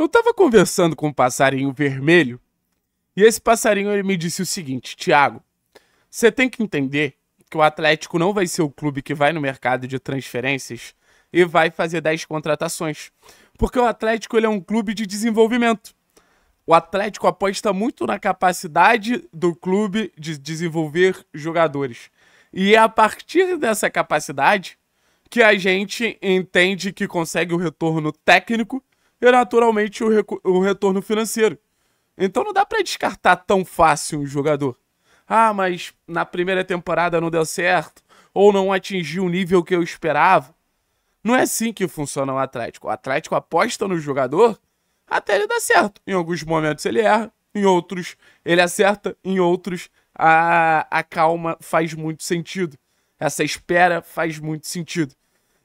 Eu tava conversando com um passarinho vermelho e esse passarinho ele me disse o seguinte: Tiago, você tem que entender que o Atlético não vai ser o clube que vai no mercado de transferências e vai fazer 10 contratações, porque o Atlético ele é um clube de desenvolvimento. O Atlético aposta muito na capacidade do clube de desenvolver jogadores. E é a partir dessa capacidade que a gente entende que consegue o retorno técnico e naturalmente o, o retorno financeiro. Então não dá para descartar tão fácil um jogador. Ah, mas na primeira temporada não deu certo, ou não atingiu o nível que eu esperava. Não é assim que funciona o Atlético. O Atlético aposta no jogador até ele dar certo. Em alguns momentos ele erra, em outros ele acerta, em outros a, a calma faz muito sentido. Essa espera faz muito sentido.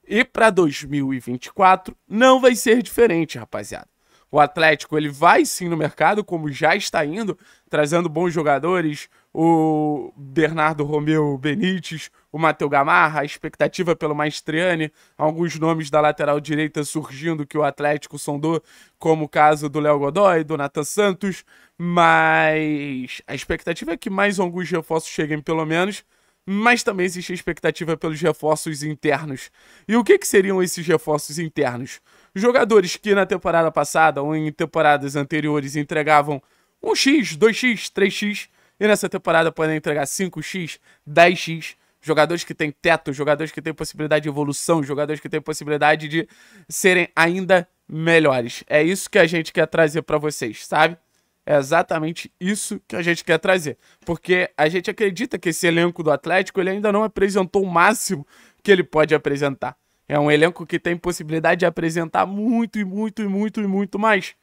E para 2024 não vai ser diferente, rapaziada. O Atlético ele vai sim no mercado, como já está indo, trazendo bons jogadores, o Bernardo Romeu Benítez, o Matheus Gamarra, a expectativa pelo Maestriani, alguns nomes da lateral direita surgindo que o Atlético sondou, como o caso do Léo Godoy, do Nathan Santos, mas a expectativa é que mais alguns reforços cheguem pelo menos mas também existe a expectativa pelos reforços internos. E o que, que seriam esses reforços internos? Jogadores que na temporada passada ou em temporadas anteriores entregavam 1x, 2x, 3x, e nessa temporada podem entregar 5x, 10x. Jogadores que têm teto, jogadores que têm possibilidade de evolução, jogadores que têm possibilidade de serem ainda melhores. É isso que a gente quer trazer para vocês, sabe? É exatamente isso que a gente quer trazer. Porque a gente acredita que esse elenco do Atlético ele ainda não apresentou o máximo que ele pode apresentar. É um elenco que tem possibilidade de apresentar muito e muito e muito e muito mais.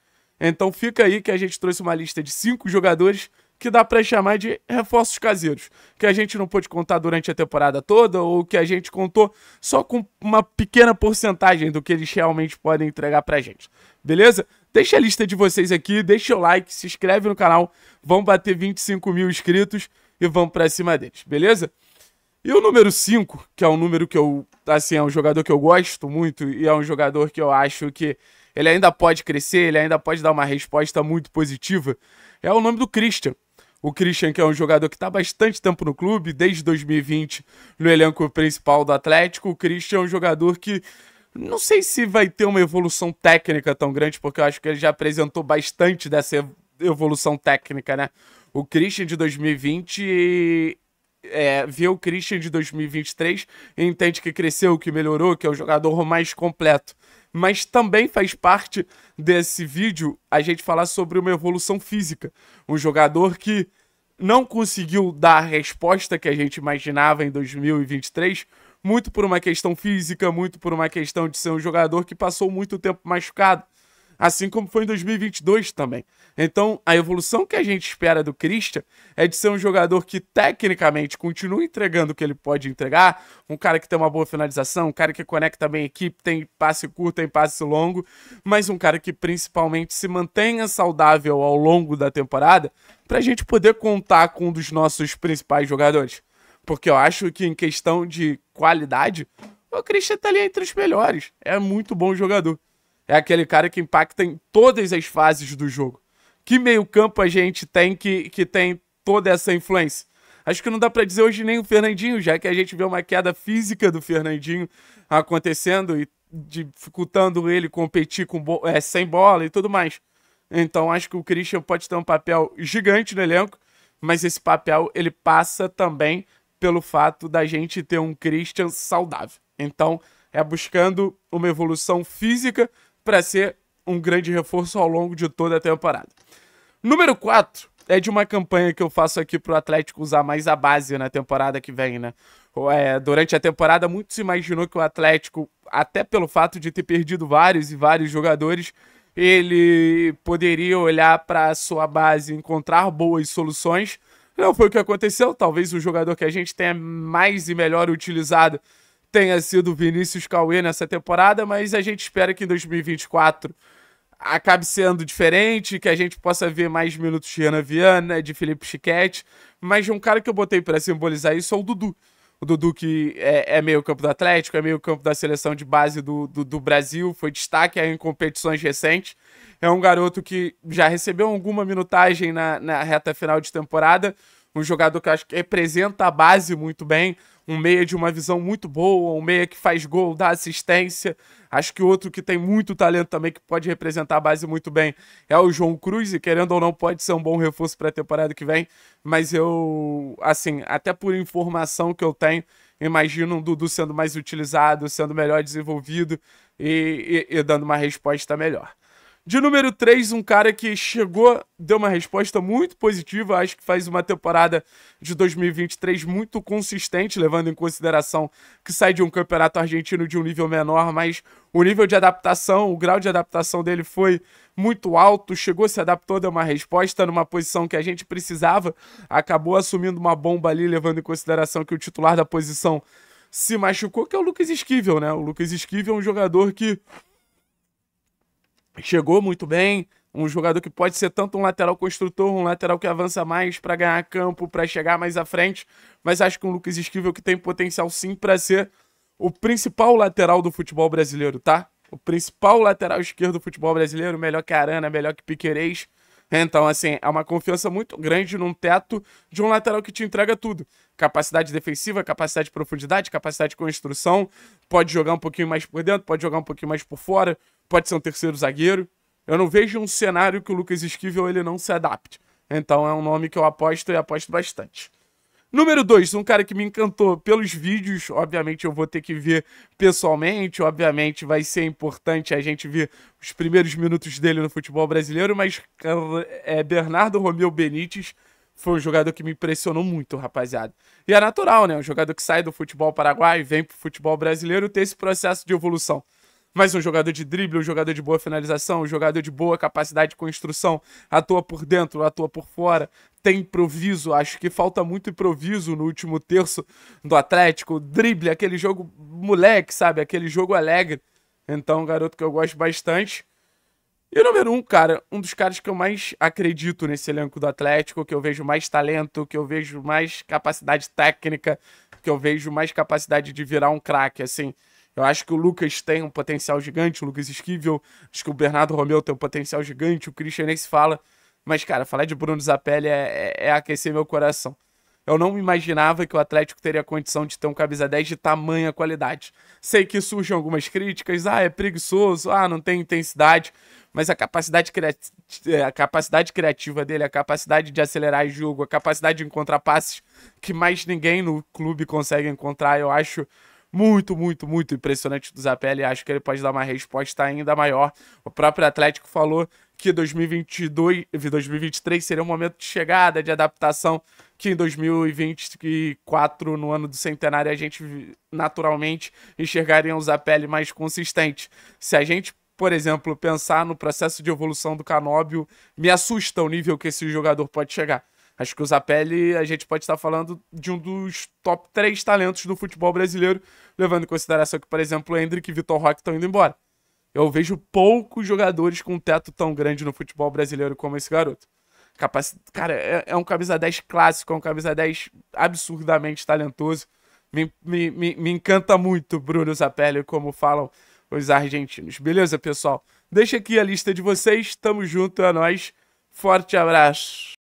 Então fica aí que a gente trouxe uma lista de cinco jogadores que dá para chamar de reforços caseiros, que a gente não pôde contar durante a temporada toda ou que a gente contou só com uma pequena porcentagem do que eles realmente podem entregar pra gente. Beleza? Deixa a lista de vocês aqui, deixa o like, se inscreve no canal. Vamos bater 25 mil inscritos e vamos pra cima deles, beleza? E o número 5, que é um número que eu, assim, é um jogador que eu gosto muito e é um jogador que eu acho que ele ainda pode crescer, ele ainda pode dar uma resposta muito positiva, é o nome do Christian. O Christian, que é um jogador que está bastante tempo no clube, desde 2020, no elenco principal do Atlético. O Christian é um jogador que não sei se vai ter uma evolução técnica tão grande, porque eu acho que ele já apresentou bastante dessa evolução técnica, né? O Christian de 2020 é, vê o Christian de 2023 e entende que cresceu, que melhorou, que é o jogador mais completo. Mas também faz parte desse vídeo a gente falar sobre uma evolução física. Um jogador que não conseguiu dar a resposta que a gente imaginava em 2023, muito por uma questão física, muito por uma questão de ser um jogador que passou muito tempo machucado, assim como foi em 2022 também. Então, a evolução que a gente espera do Christian é de ser um jogador que tecnicamente continua entregando o que ele pode entregar, um cara que tem uma boa finalização, um cara que conecta bem a equipe, tem passe curto, tem passe longo, mas um cara que principalmente se mantenha saudável ao longo da temporada, para a gente poder contar com um dos nossos principais jogadores. Porque eu acho que em questão de qualidade, o Christian tá ali entre os melhores. É muito bom jogador. É aquele cara que impacta em todas as fases do jogo. Que meio-campo a gente tem que, que tem toda essa influência? Acho que não dá para dizer hoje nem o Fernandinho, já que a gente vê uma queda física do Fernandinho acontecendo e dificultando ele competir com bo é, sem bola e tudo mais. Então acho que o Christian pode ter um papel gigante no elenco, mas esse papel ele passa também pelo fato da gente ter um Christian saudável. Então, é buscando uma evolução física para ser um grande reforço ao longo de toda a temporada. Número 4 é de uma campanha que eu faço aqui para o Atlético usar mais a base na temporada que vem, né? É, durante a temporada, muito se imaginou que o Atlético, até pelo fato de ter perdido vários e vários jogadores, ele poderia olhar para sua base e encontrar boas soluções não foi o que aconteceu. Talvez o jogador que a gente tenha mais e melhor utilizado tenha sido o Vinícius Cauê nessa temporada, mas a gente espera que em 2024 acabe sendo diferente, que a gente possa ver mais minutos de Ana Viana, de Felipe Chiquete, mas um cara que eu botei para simbolizar isso é o Dudu o Dudu que é, é meio campo do Atlético, é meio campo da seleção de base do, do, do Brasil, foi destaque em competições recentes. É um garoto que já recebeu alguma minutagem na, na reta final de temporada, um jogador que eu acho que representa a base muito bem, um meia de uma visão muito boa, um meia que faz gol, dá assistência. Acho que outro que tem muito talento também, que pode representar a base muito bem, é o João Cruz, e querendo ou não, pode ser um bom reforço para a temporada que vem. Mas eu, assim, até por informação que eu tenho, imagino um Dudu sendo mais utilizado, sendo melhor desenvolvido e, e, e dando uma resposta melhor. De número 3, um cara que chegou, deu uma resposta muito positiva, acho que faz uma temporada de 2023 muito consistente, levando em consideração que sai de um campeonato argentino de um nível menor, mas o nível de adaptação, o grau de adaptação dele foi muito alto, chegou, se adaptou, deu uma resposta numa posição que a gente precisava, acabou assumindo uma bomba ali, levando em consideração que o titular da posição se machucou, que é o Lucas Esquivel, né? O Lucas Esquivel é um jogador que chegou muito bem, um jogador que pode ser tanto um lateral construtor, um lateral que avança mais para ganhar campo, para chegar mais à frente, mas acho que um Lucas Esquivel que tem potencial sim para ser o principal lateral do futebol brasileiro, tá? O principal lateral esquerdo do futebol brasileiro, melhor que Arana, melhor que Piquerez. Então, assim, é uma confiança muito grande num teto de um lateral que te entrega tudo. Capacidade defensiva, capacidade de profundidade, capacidade de construção. Pode jogar um pouquinho mais por dentro, pode jogar um pouquinho mais por fora, pode ser um terceiro zagueiro. Eu não vejo um cenário que o Lucas Esquivel ele não se adapte. Então é um nome que eu aposto e aposto bastante. Número 2, um cara que me encantou pelos vídeos, obviamente eu vou ter que ver pessoalmente, obviamente vai ser importante a gente ver os primeiros minutos dele no futebol brasileiro, mas é, Bernardo Romeu Benítez foi um jogador que me impressionou muito, rapaziada. E é natural, né? Um jogador que sai do futebol paraguaio, vem pro futebol brasileiro, ter esse processo de evolução mas um jogador de drible, um jogador de boa finalização, um jogador de boa capacidade de construção, atua por dentro, atua por fora, tem improviso. Acho que falta muito improviso no último terço do Atlético. Drible, aquele jogo moleque, sabe? Aquele jogo alegre. Então, garoto que eu gosto bastante. E número um, cara, um dos caras que eu mais acredito nesse elenco do Atlético, que eu vejo mais talento, que eu vejo mais capacidade técnica, que eu vejo mais capacidade de virar um craque, assim. Eu acho que o Lucas tem um potencial gigante, o Lucas Esquivel, acho que o Bernardo Romeu tem um potencial gigante, o Christian nem se fala. Mas, cara, falar de Bruno Zapelli é, é, é aquecer meu coração. Eu não me imaginava que o Atlético teria condição de ter um camisa 10 de tamanha qualidade. Sei que surgem algumas críticas, ah, é preguiçoso, ah, não tem intensidade, mas a capacidade, é, a capacidade criativa dele, a capacidade de acelerar o jogo, a capacidade de encontrar passes que mais ninguém no clube consegue encontrar, eu acho muito, muito, muito impressionante do Zapelli. Acho que ele pode dar uma resposta ainda maior. O próprio Atlético falou que 2022, 2023 seria um momento de chegada, de adaptação, que em 2024, no ano do centenário, a gente naturalmente enxergaria um Zapelli mais consistente. Se a gente por exemplo, pensar no processo de evolução do Canóbio, me assusta o nível que esse jogador pode chegar. Acho que o Zapelli, a gente pode estar falando de um dos top 3 talentos do futebol brasileiro, levando em consideração que, por exemplo, o Hendrick e Vitor Roque estão indo embora. Eu vejo poucos jogadores com um teto tão grande no futebol brasileiro como esse garoto. Capac... Cara, é, é um camisa 10 clássico, é um camisa 10 absurdamente talentoso. Me, me, me, me encanta muito Bruno Zapelli, como falam os argentinos. Beleza, pessoal? Deixa aqui a lista de vocês. Tamo junto, é nóis. Forte abraço.